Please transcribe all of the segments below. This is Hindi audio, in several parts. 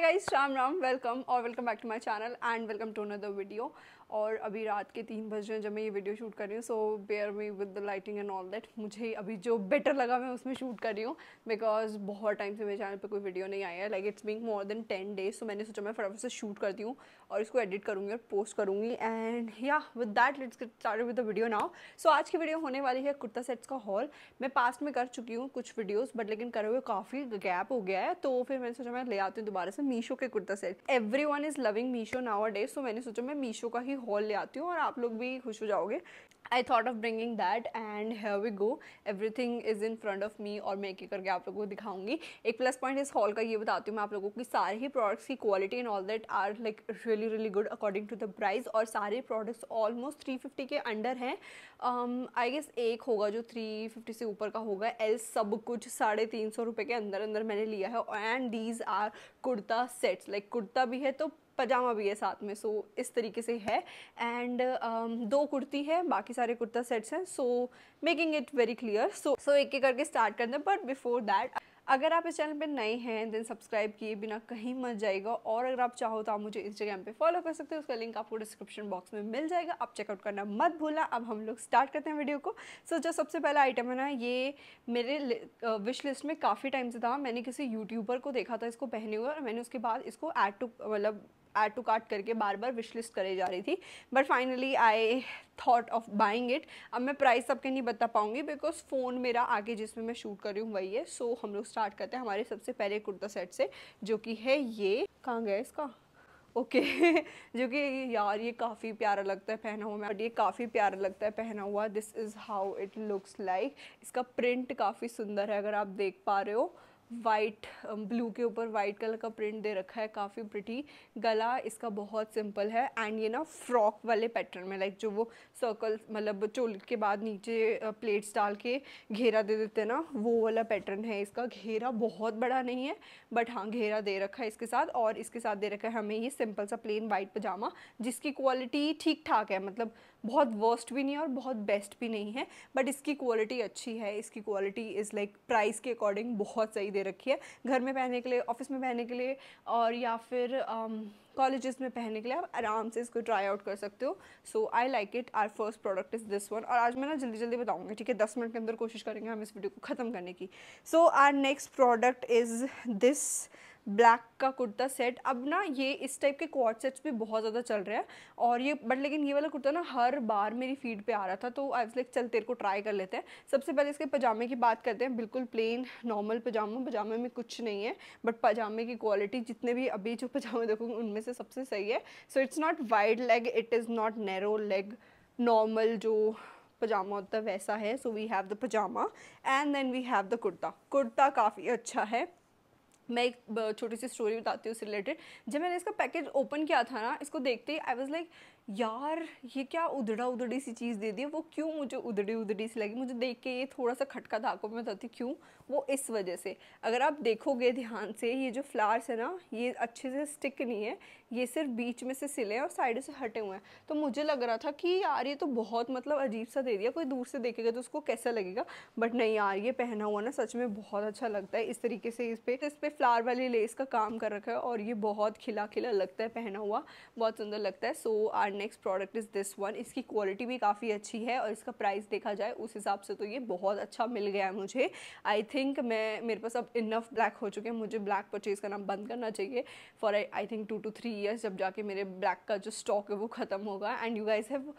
Hi guys, Ram Ram, welcome or welcome back to my channel and welcome to another video. और अभी रात के तीन बज रहे हैं जब मैं ये वीडियो शूट कर रही हूँ so bear me with the lighting and all that मुझे अभी जो बेटर लगा मैं उसमें शूट कर रही हूँ बिकॉज बहुत टाइम से मेरे चैनल पर कोई वीडियो नहीं आया like it's being more than ten days तो मैंने सोचा मैं फटाफट से शूट करती हूँ और इसको एडिट करूँगी और पोस्ट करूँगी and yeah with that let's start with the video now so आज की वीडियो होने वाली है कुर्ता सेट्स का हॉल मैं पास्ट में कर चुकी हूँ कुछ वीडियोज़ बट लेकिन करे हुए काफ़ी गैप हो गया है तो फिर मैंने सोचा मैं ले आती हूँ दोबारा से मीशो के kurta set every one is loving Meesho nowadays so मैंने सोचा मैं मीशो का ही हॉल ले आती हूँ और आप लोग भी खुश हो जाओगे I thought of bringing that and have we go everything is in front of me और मैं एक एक करके आप लोगों को दिखाऊंगी एक प्लस पॉइंट इस हॉल का ये बताती हूँ मैं आप लोगों की सारे ही प्रोडक्ट्स की quality and all that are like really really good according to the price और सारे प्रोडक्ट्स ऑलमोस्ट थ्री फिफ्टी के अंडर हैं आई um, गेस एक होगा जो थ्री फिफ्टी से ऊपर का होगा एल सब कुछ साढ़े तीन सौ रुपये के अंदर अंदर मैंने लिया है and these are kurta sets like kurta भी है तो पजामा भी है साथ में सो so, इस तरीके से है एंड um, दो कुर्ती है बाकी सारे कुर्ता सेट्स हैं so making it very clear so so एक एक करके स्टार्ट कर दें बट बिफोर दैट अगर आप इस चैनल पे नए हैं देन सब्सक्राइब किए बिना कहीं मत जाएगा और अगर आप चाहो तो आप मुझे इंस्टाग्राम पे फॉलो कर सकते हो उसका लिंक आपको डिस्क्रिप्शन बॉक्स में मिल जाएगा आप चेकआउट करना मत भूला अब हम लोग स्टार्ट करते हैं वीडियो को सो so, जो सबसे पहला आइटम है ना ये मेरे विश लिस्ट uh, में काफ़ी टाइम से था मैंने किसी यूट्यूबर को देखा था इसको पहने हुए और मैंने उसके बाद इसको एड टू मतलब एड टू कार्ट करके बार बार विश लिस्ट करे जा रही थी but finally I thought of buying it अब मैं प्राइस आपके नहीं बता पाऊँगी बिकॉज फ़ोन मेरा आगे जिसमें मैं शूट कर रही हूँ वही है सो so, हम लोग स्टार्ट करते हैं हमारे सबसे पहले कुर्ता सेट से जो कि है ये कहाँ गया इसका ओके okay. जो कि यार ये काफ़ी प्यारा लगता है पहना हुआ मैं ये काफ़ी प्यारा लगता है पहना हुआ this is how it looks like इसका प्रिंट काफ़ी सुंदर है अगर आप देख पा रहे हो वाइट ब्लू um, के ऊपर वाइट कलर का प्रिंट दे रखा है काफ़ी प्रिटी गला इसका बहुत सिंपल है एंड ये ना फ्रॉक वाले पैटर्न में लाइक जो वो सर्कल मतलब चोल के बाद नीचे प्लेट्स डाल के घेरा दे देते हैं ना वो वाला पैटर्न है इसका घेरा बहुत बड़ा नहीं है बट हाँ घेरा दे रखा है इसके साथ और इसके साथ दे रखा है हमें ये सिंपल सा प्लेन वाइट पजामा जिसकी क्वालिटी ठीक ठाक है मतलब बहुत वर्स्ट भी नहीं है और बहुत बेस्ट भी नहीं है बट इसकी क्वालिटी अच्छी है इसकी क्वालिटी इज़ लाइक प्राइस के अकॉर्डिंग बहुत सही दे रखी है घर में पहनने के लिए ऑफिस में पहनने के लिए और या फिर कॉलेज um, में पहनने के लिए आप आराम से इसको ट्राई आउट कर सकते हो so I like it our first product is this one और आज मैं ना जल्दी जल्दी बताऊँगी ठीक है दस मिनट के अंदर कोशिश करेंगे हम इस वीडियो को ख़त्म करने की so our next product is this black का कुर्ता सेट अब ना ये इस टाइप के क्वार सेट्स भी बहुत ज़्यादा चल रहे हैं और ये बट लेकिन ये वाला कुर्ता ना हर बार मेरी फीड पे आ रहा था तो आई वाज लाइक चल तेरे को ट्राई कर लेते हैं सबसे पहले इसके पजामे की बात करते हैं बिल्कुल प्लेन नॉर्मल पजामा पजामे में कुछ नहीं है बट पजामे की क्वालिटी जितने भी अभी जो पजामे देखोगे उनमें से सबसे सही है so it's not wide leg it is not narrow leg normal जो पजामा होता है वैसा है so we have the pyjama and then we have the kurta kurta काफ़ी अच्छा है मैं एक छोटी सी स्टोरी बताती हूँ उससे रिलेटेड जब मैंने इसका पैकेज ओपन किया था ना इसको देखते ही आई वॉज लाइक यार ये क्या उधड़ा उधड़ी सी चीज़ दे दी वो क्यों मुझे उधड़ी उधड़ी सी लगी मुझे देख के ये थोड़ा सा खटका धाकों में बताती क्यों वो इस वजह से अगर आप देखोगे ध्यान से ये जो फ्लावर्स है ना ये अच्छे से स्टिक नहीं है ये सिर्फ बीच में से सिले हैं और साइड से हटे हुए हैं तो मुझे लग रहा था कि यार ये तो बहुत मतलब अजीब सा दे दिया कोई दूर से देखेगा तो उसको कैसा लगेगा बट नहीं यार ये पहना हुआ ना सच में बहुत अच्छा लगता है इस तरीके से इस पर इस पर फ्लावर वाली लेस का काम कर रखा है और ये बहुत खिला खिला लगता है पहना हुआ बहुत सुंदर लगता है so our next product is this one इसकी क्वालिटी भी काफ़ी अच्छी है और इसका प्राइस देखा जाए उस हिसाब से तो ये बहुत अच्छा मिल गया है मुझे आई थिंक मैं मेरे पास अब इनफ ब्लैक हो चुके हैं मुझे ब्लैक परचेज़ करना बंद करना चाहिए for I think two two three years जब जाके मेरे ब्लैक का जो स्टॉक है वो ख़त्म होगा and you guys have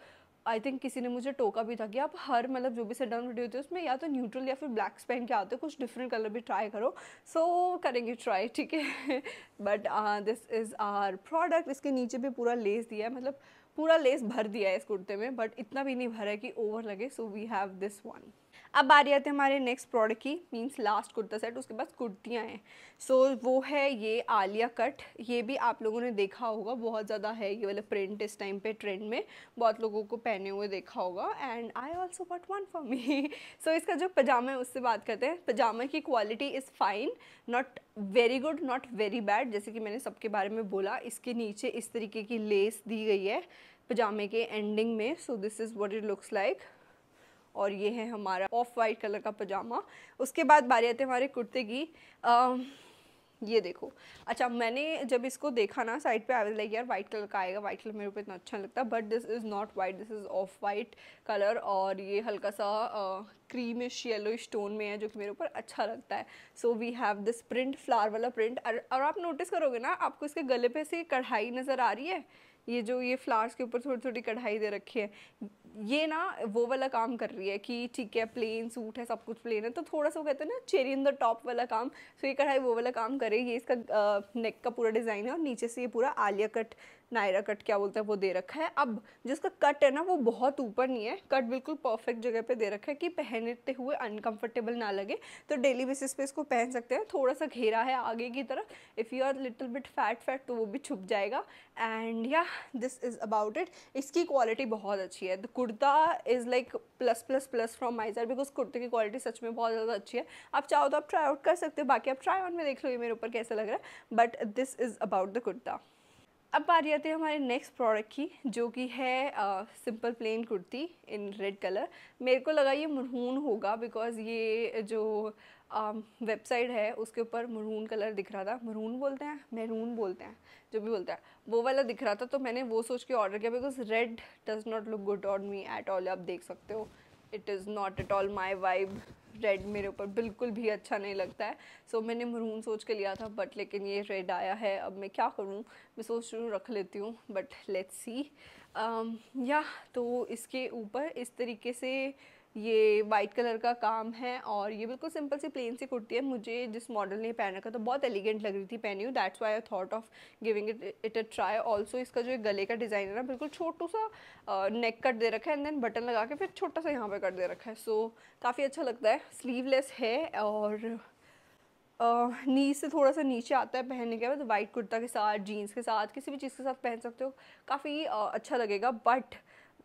I think किसी ने मुझे टोका भी था कि आप हर मतलब जो भी सेट डाउन वीडियो होती है उसमें या तो न्यूट्रल या फिर ब्लैक्स पहन के आते हो कुछ डिफरेंट कलर भी ट्राई करो सो so, करेंगे ट्राई ठीक है but this is our product इसके नीचे भी पूरा लेस दिया है मतलब पूरा लेस भर दिया है इस कुर्ते में बट इतना भी नहीं भरा है कि ओवर लगे so we have this one अब आ रही है हमारे नेक्स्ट प्रोडक्ट की मींस लास्ट कुर्ता सेट उसके बाद कुर्तियाँ हैं सो so, वो है ये आलिया कट ये भी आप लोगों ने देखा होगा बहुत ज़्यादा है ये वाला प्रिंट इस टाइम पे ट्रेंड में बहुत लोगों को पहने हुए देखा होगा and I also what one for me so इसका जो पजामा है उससे बात करते हैं पजामा की quality is fine not very good not very bad जैसे कि मैंने सबके बारे में बोला इसके नीचे इस तरीके की लेस दी गई है पजामे के एंडिंग में so this is what it looks like और ये है हमारा ऑफ वाइट कलर का पजामा उसके बाद बारी आते हमारे कुर्ते की आ, ये देखो अच्छा मैंने जब इसको देखा ना साइड पे आई लाइक यार वाइट कलर का आएगा वाइट कलर मेरे पे इतना अच्छा लगता but this is not white this is off white colour और ये हल्का सा क्रीमिश येलो स्टोन में है जो कि मेरे ऊपर अच्छा लगता है so we have this print flower वाला प्रिंट और आप नोटिस करोगे ना आपको इसके गले पे से कढ़ाई नज़र आ रही है ये जो ये फ्लावर्स के ऊपर थोड़ी थोड़ी कढ़ाई दे रखी है ये ना वो वाला काम कर रही है कि ठीक है प्लेन सूट है सब कुछ प्लेन है तो थोड़ा सा वो कहते हैं ना चेरी इन द टॉप वाला काम सो ये कढ़ाई वो वाला काम करे ये इसका नेक का पूरा डिज़ाइन है और नीचे से ये पूरा आलिया कट नायरा कट क्या बोलते हैं वो दे रखा है अब जिसका कट है ना वो बहुत ऊपर नहीं है कट बिल्कुल परफेक्ट जगह पे दे रखा है कि पहनते हुए अनकंफर्टेबल ना लगे तो डेली बेसिस पे इसको पहन सकते हैं थोड़ा सा घेरा है आगे की तरफ if you are little bit fat fat तो वो भी छुप जाएगा and yeah this is about it इसकी क्वालिटी बहुत अच्छी है kurta is like plus plus plus from my side because कुर्ते की क्वालिटी सच में बहुत ज़्यादा अच्छी है आप चाहो तो आप ट्राई आउट कर सकते हो बाकी आप ट्राई ऑन में देख लो ये मेरे ऊपर कैसा लग रहा है but this is about the kurta अब बात आती है हमारे नेक्स्ट प्रोडक्ट की जो कि है simple plain kurti in red colour मेरे को लगा ये मरहून होगा बिकॉज़ ये जो वेबसाइट है उसके ऊपर मरून कलर दिख रहा था मरून बोलते हैं मैरून बोलते हैं जो भी बोलते हैं वो वाला दिख रहा था तो मैंने वो सोच के ऑर्डर किया because red does not look good on me at all आप देख सकते हो it is not at all my vibe red मेरे ऊपर बिल्कुल भी अच्छा नहीं लगता है सो so, मैंने मरून सोच के लिया था बट लेकिन ये रेड आया है अब मैं क्या करूँ मैं सोच रही हूँ रख लेती हूँ बट लेट्स सी या तो इसके ऊपर इस तरीके से ये वाइट कलर का काम है और ये बिल्कुल सिंपल सी प्लेन सी कुर्ती है मुझे जिस मॉडल ने पहन रखा तो बहुत एलिगेंट लग रही थी पहनी हुई that's why I thought of giving it it a try also इसका जो गले का डिज़ाइन है ना बिल्कुल छोटू सा नेक कट दे रखा है एंड देन बटन लगा के फिर छोटा सा यहाँ पर कट दे रखा है सो so, काफ़ी अच्छा लगता है स्लीवलेस है और नीच से थोड़ा सा नीचे आता है पहनने के बाद वाइट कुर्ता के साथ जीन्स के साथ किसी भी चीज़ के साथ पहन सकते हो काफ़ी अच्छा लगेगा बट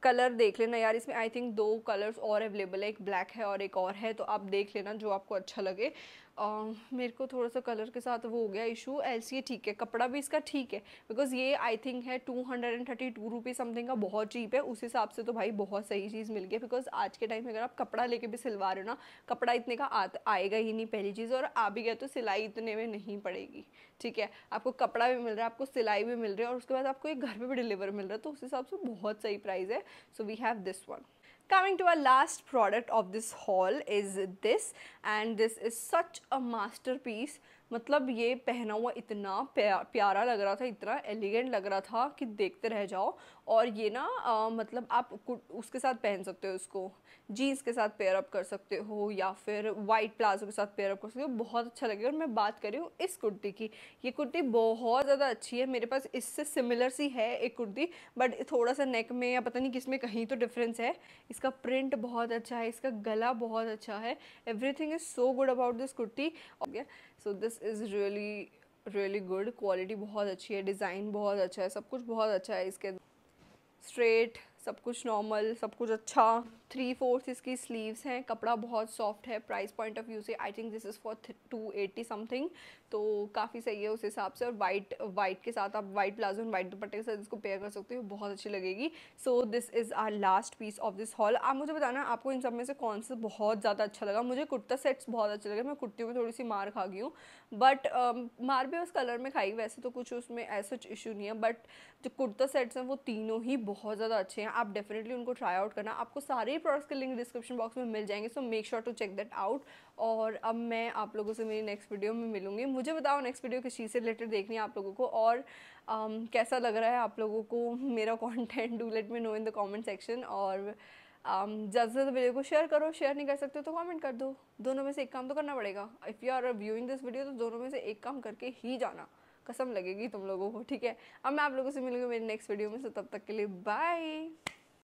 कलर देख लेना यार इसमें आई थिंक दो कलर्स और अवेलेबल है एक ब्लैक है और एक और है तो आप देख लेना जो आपको अच्छा लगे मेरे को थोड़ा सा कलर के साथ वो हो गया इशू एल्स ये ठीक है कपड़ा भी इसका ठीक है बिकॉज ये आई थिंक है two hundred and thirty two rupees something का बहुत चीप है उस हिसाब से तो भाई बहुत सही चीज़ मिल गई बिकॉज आज के टाइम में अगर आप कपड़ा लेके भी सिलवा रहे हो ना कपड़ा इतने का आ, आएगा ही नहीं पहली चीज़ और आ भी गया तो सिलाई इतने में नहीं पड़ेगी ठीक है आपको कपड़ा भी मिल रहा है आपको सिलाई भी मिल रही है और उसके बाद आपको एक घर पर भी डिलीवर मिल रहा है तो उस हिसाब से बहुत सही प्राइस है so we have this one Coming to our last product of this haul is this and this is such a masterpiece मतलब ये पहना हुआ इतना प्यारा लग रहा था इतना एलिगेंट लग रहा था कि देखते रह जाओ और ये ना आ, मतलब आप उसके साथ पहन सकते हो उसको जीन्स के साथ पेयर अप कर सकते हो या फिर वाइट प्लाजो के साथ पेयर अप कर सकते हो बहुत अच्छा लगेगा और मैं बात कर रही हूँ इस कुर्ती की ये कुर्ती बहुत ज़्यादा अच्छी है मेरे पास इससे सिमिलर सी है एक कुर्ती बट थोड़ा सा नेक में या पता नहीं किस में कहीं तो डिफरेंस है इसका प्रिंट बहुत अच्छा है इसका गला बहुत अच्छा है everything is so good about this kurti so this this is really really good quality बहुत अच्छी है डिज़ाइन बहुत अच्छा है सब कुछ बहुत अच्छा है इसके स्ट्रेट सब कुछ नॉर्मल सब कुछ अच्छा थ्री फोर्थ इसकी स्लीव्स हैं कपड़ा बहुत सॉफ्ट है प्राइस पॉइंट ऑफ व्यू से I think this is for two eighty something तो काफ़ी सही है उस हिसाब से और वाइट वाइट के साथ आप वाइट प्लाजो एंड वाइट दुपट्टे के साथ इसको पेयर कर सकते हो बहुत अच्छी लगेगी so this is our last piece of this haul आप मुझे बताना आपको इन सब में से कौन सा बहुत ज़्यादा अच्छा लगा मुझे कुर्ता सेट्स बहुत अच्छे लगे मैं कुर्तियों में थोड़ी सी मार खा गई हूँ बट um, मार भी उस कलर में खाई वैसे तो कुछ उसमें ऐसा इशू नहीं है बट जो कुर्ता सेट्स हैं वो तीनों ही बहुत ज़्यादा अच्छे हैं आप डेफिनेटली उनको ट्राई आउट करना आपको सारे प्रोडक्ट्स के लिंक डिस्क्रिप्शन बॉक्स में मिल जाएंगे so make sure to check that out और अब मैं आप लोगों से मेरी नेक्स्ट वीडियो में मिलूंगी मुझे बताओ नेक्स्ट वीडियो किस चीज़ से रिलेटेड देखनी है आप लोगों को और um, कैसा लग रहा है आप लोगों को मेरा content do let me know in the comment section और um, ज़्यादा से ज़्यादा वीडियो को शेयर करो शेयर नहीं कर सकते तो कॉमेंट कर दो दोनों में से एक काम तो करना पड़ेगा if you are viewing this video तो दोनों में से एक काम करके ही जाना कसम लगेगी तुम लोगों को ठीक है अब मैं आप लोगों से मिलूंगी मेरी नेक्स्ट वीडियो में से तब तक के लिए बाय